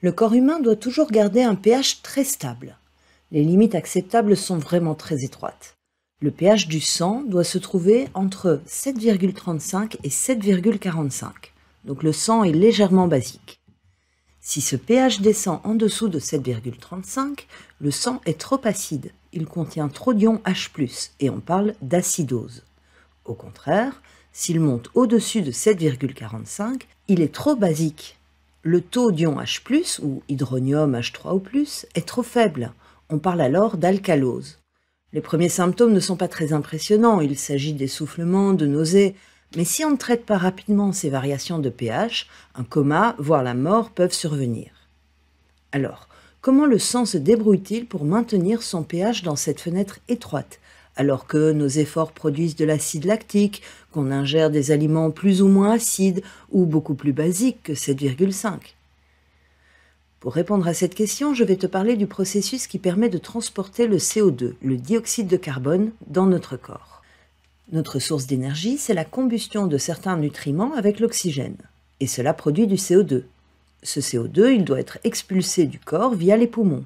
le corps humain doit toujours garder un pH très stable. Les limites acceptables sont vraiment très étroites. Le pH du sang doit se trouver entre 7,35 et 7,45, donc le sang est légèrement basique. Si ce pH descend en dessous de 7,35, le sang est trop acide, il contient trop d'ions H+, et on parle d'acidose. Au contraire, s'il monte au-dessus de 7,45, il est trop basique, le taux d'ion H+, ou hydronium H3O+, est trop faible. On parle alors d'alcalose. Les premiers symptômes ne sont pas très impressionnants, il s'agit d'essoufflement, de nausées, mais si on ne traite pas rapidement ces variations de pH, un coma, voire la mort peuvent survenir. Alors, comment le sang se débrouille-t-il pour maintenir son pH dans cette fenêtre étroite alors que nos efforts produisent de l'acide lactique, qu'on ingère des aliments plus ou moins acides ou beaucoup plus basiques que 7,5. Pour répondre à cette question, je vais te parler du processus qui permet de transporter le CO2, le dioxyde de carbone, dans notre corps. Notre source d'énergie, c'est la combustion de certains nutriments avec l'oxygène, et cela produit du CO2. Ce CO2, il doit être expulsé du corps via les poumons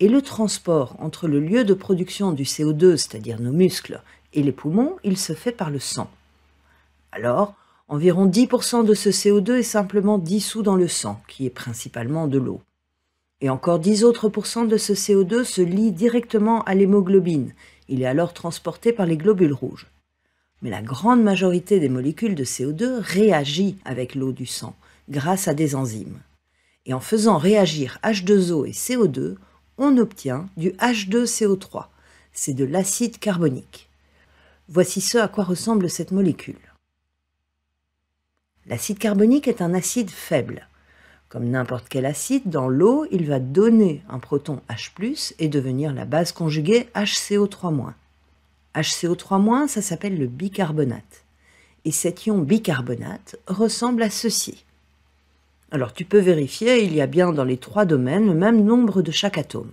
et le transport entre le lieu de production du CO2, c'est-à-dire nos muscles, et les poumons, il se fait par le sang. Alors, environ 10% de ce CO2 est simplement dissous dans le sang, qui est principalement de l'eau. Et encore 10 autres pourcents de ce CO2 se lie directement à l'hémoglobine. Il est alors transporté par les globules rouges. Mais la grande majorité des molécules de CO2 réagit avec l'eau du sang grâce à des enzymes. Et en faisant réagir H2O et CO2, on obtient du H2CO3. C'est de l'acide carbonique. Voici ce à quoi ressemble cette molécule. L'acide carbonique est un acide faible. Comme n'importe quel acide, dans l'eau, il va donner un proton H+, et devenir la base conjuguée HCO3-. HCO3-, ça s'appelle le bicarbonate. Et cet ion bicarbonate ressemble à ceci. Alors tu peux vérifier, il y a bien dans les trois domaines le même nombre de chaque atome.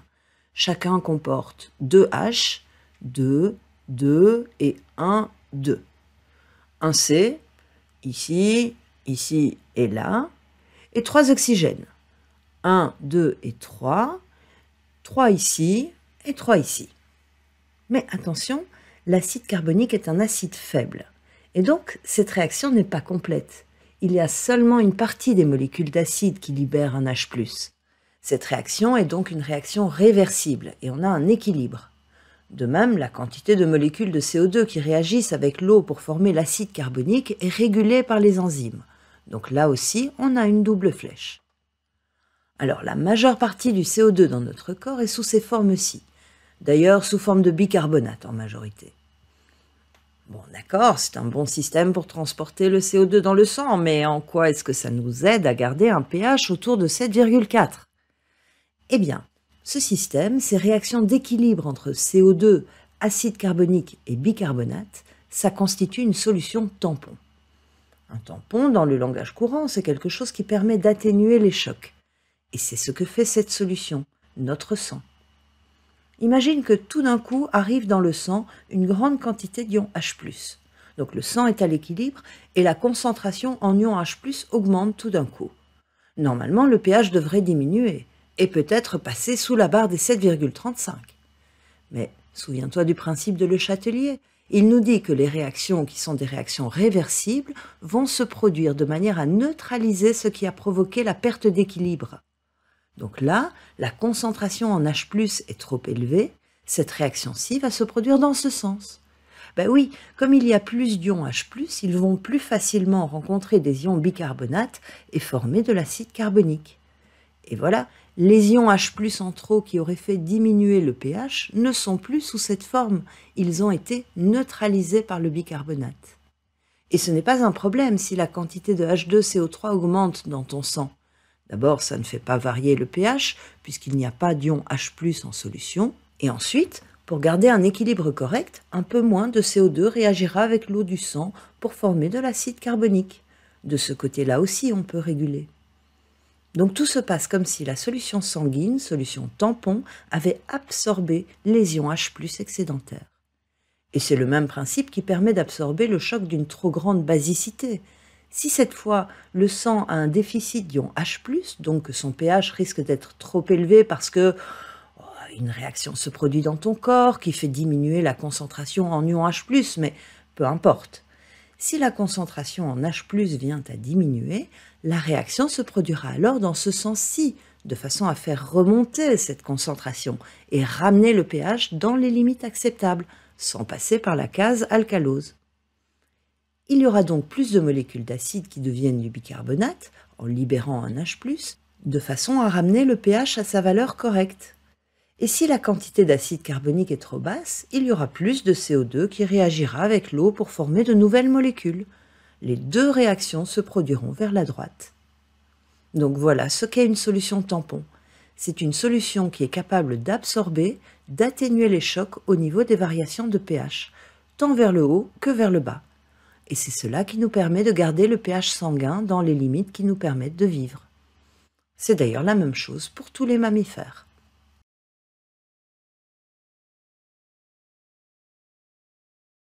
Chacun comporte 2 H, 2, 2 et 1, 2. Un C, ici, ici et là, et trois oxygènes. 1, 2 et 3, 3 ici et 3 ici. Mais attention, l'acide carbonique est un acide faible, et donc cette réaction n'est pas complète il y a seulement une partie des molécules d'acide qui libère un H+. Cette réaction est donc une réaction réversible et on a un équilibre. De même, la quantité de molécules de CO2 qui réagissent avec l'eau pour former l'acide carbonique est régulée par les enzymes. Donc là aussi, on a une double flèche. Alors la majeure partie du CO2 dans notre corps est sous ces formes-ci, d'ailleurs sous forme de bicarbonate en majorité. Bon, d'accord, c'est un bon système pour transporter le CO2 dans le sang, mais en quoi est-ce que ça nous aide à garder un pH autour de 7,4 Eh bien, ce système, ces réactions d'équilibre entre CO2, acide carbonique et bicarbonate, ça constitue une solution tampon. Un tampon, dans le langage courant, c'est quelque chose qui permet d'atténuer les chocs. Et c'est ce que fait cette solution, notre sang. Imagine que tout d'un coup arrive dans le sang une grande quantité d'ions H+. Donc le sang est à l'équilibre et la concentration en ions H+, augmente tout d'un coup. Normalement, le pH devrait diminuer et peut-être passer sous la barre des 7,35. Mais souviens-toi du principe de Le Chatelier. Il nous dit que les réactions qui sont des réactions réversibles vont se produire de manière à neutraliser ce qui a provoqué la perte d'équilibre. Donc là, la concentration en H ⁇ est trop élevée, cette réaction-ci va se produire dans ce sens. Ben oui, comme il y a plus d'ions H+, ils vont plus facilement rencontrer des ions bicarbonates et former de l'acide carbonique. Et voilà, les ions H+, en trop qui auraient fait diminuer le pH ne sont plus sous cette forme, ils ont été neutralisés par le bicarbonate. Et ce n'est pas un problème si la quantité de H2CO3 augmente dans ton sang. D'abord, ça ne fait pas varier le pH, puisqu'il n'y a pas d'ion H en solution. Et ensuite, pour garder un équilibre correct, un peu moins de CO2 réagira avec l'eau du sang pour former de l'acide carbonique. De ce côté-là aussi, on peut réguler. Donc tout se passe comme si la solution sanguine, solution tampon, avait absorbé les ions H excédentaires. Et c'est le même principe qui permet d'absorber le choc d'une trop grande basicité, si cette fois le sang a un déficit d'ion H+, donc son pH risque d'être trop élevé parce que oh, une réaction se produit dans ton corps qui fait diminuer la concentration en ion H+, mais peu importe. Si la concentration en H+, vient à diminuer, la réaction se produira alors dans ce sens-ci, de façon à faire remonter cette concentration et ramener le pH dans les limites acceptables, sans passer par la case alcalose. Il y aura donc plus de molécules d'acide qui deviennent du bicarbonate, en libérant un H+, de façon à ramener le pH à sa valeur correcte. Et si la quantité d'acide carbonique est trop basse, il y aura plus de CO2 qui réagira avec l'eau pour former de nouvelles molécules. Les deux réactions se produiront vers la droite. Donc voilà ce qu'est une solution tampon. C'est une solution qui est capable d'absorber, d'atténuer les chocs au niveau des variations de pH, tant vers le haut que vers le bas. Et c'est cela qui nous permet de garder le pH sanguin dans les limites qui nous permettent de vivre. C'est d'ailleurs la même chose pour tous les mammifères.